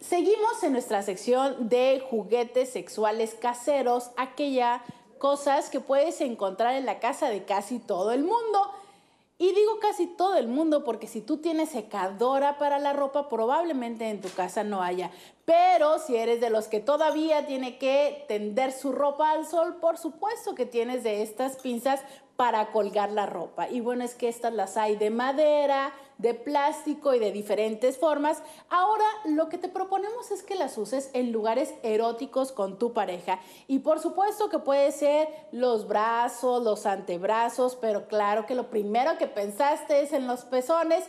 Seguimos en nuestra sección de juguetes sexuales caseros, aquella cosas que puedes encontrar en la casa de casi todo el mundo. Y digo casi todo el mundo porque si tú tienes secadora para la ropa, probablemente en tu casa no haya. Pero si eres de los que todavía tiene que tender su ropa al sol, por supuesto que tienes de estas pinzas para colgar la ropa. Y bueno, es que estas las hay de madera, de plástico y de diferentes formas. Ahora lo que te proponemos es que las uses en lugares eróticos con tu pareja. Y por supuesto que puede ser los brazos, los antebrazos, pero claro que lo primero que pensaste es en los pezones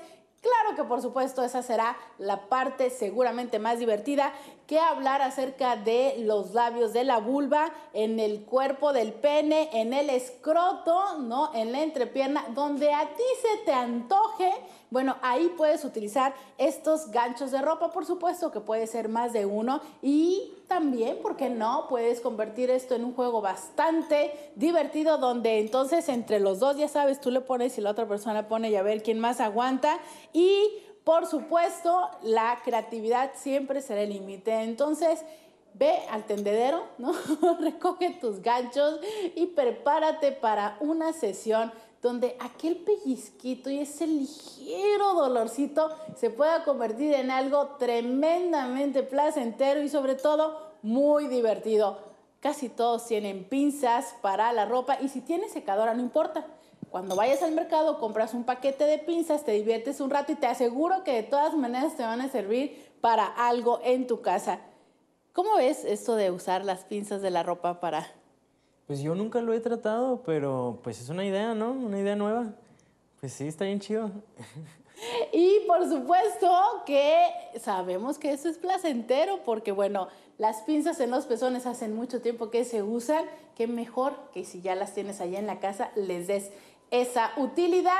Claro que por supuesto esa será la parte seguramente más divertida que hablar acerca de los labios de la vulva, en el cuerpo del pene, en el escroto, ¿no? En la entrepierna, donde a ti se te antoje, bueno, ahí puedes utilizar estos ganchos de ropa, por supuesto que puede ser más de uno y también, ¿por qué no? Puedes convertir esto en un juego bastante divertido donde entonces entre los dos, ya sabes, tú le pones y la otra persona pone y a ver quién más aguanta. Y por supuesto, la creatividad siempre será el límite. Entonces, ve al tendedero, ¿no? Recoge tus ganchos y prepárate para una sesión donde aquel pellizquito y ese ligero dolorcito se pueda convertir en algo tremendamente placentero y sobre todo muy divertido. Casi todos tienen pinzas para la ropa y si tienes secadora no importa. Cuando vayas al mercado compras un paquete de pinzas, te diviertes un rato y te aseguro que de todas maneras te van a servir para algo en tu casa. ¿Cómo ves esto de usar las pinzas de la ropa para pues yo nunca lo he tratado, pero pues es una idea, ¿no? Una idea nueva. Pues sí, está bien chido. Y por supuesto que sabemos que eso es placentero porque, bueno, las pinzas en los pezones hacen mucho tiempo que se usan, que mejor que si ya las tienes allá en la casa les des esa utilidad.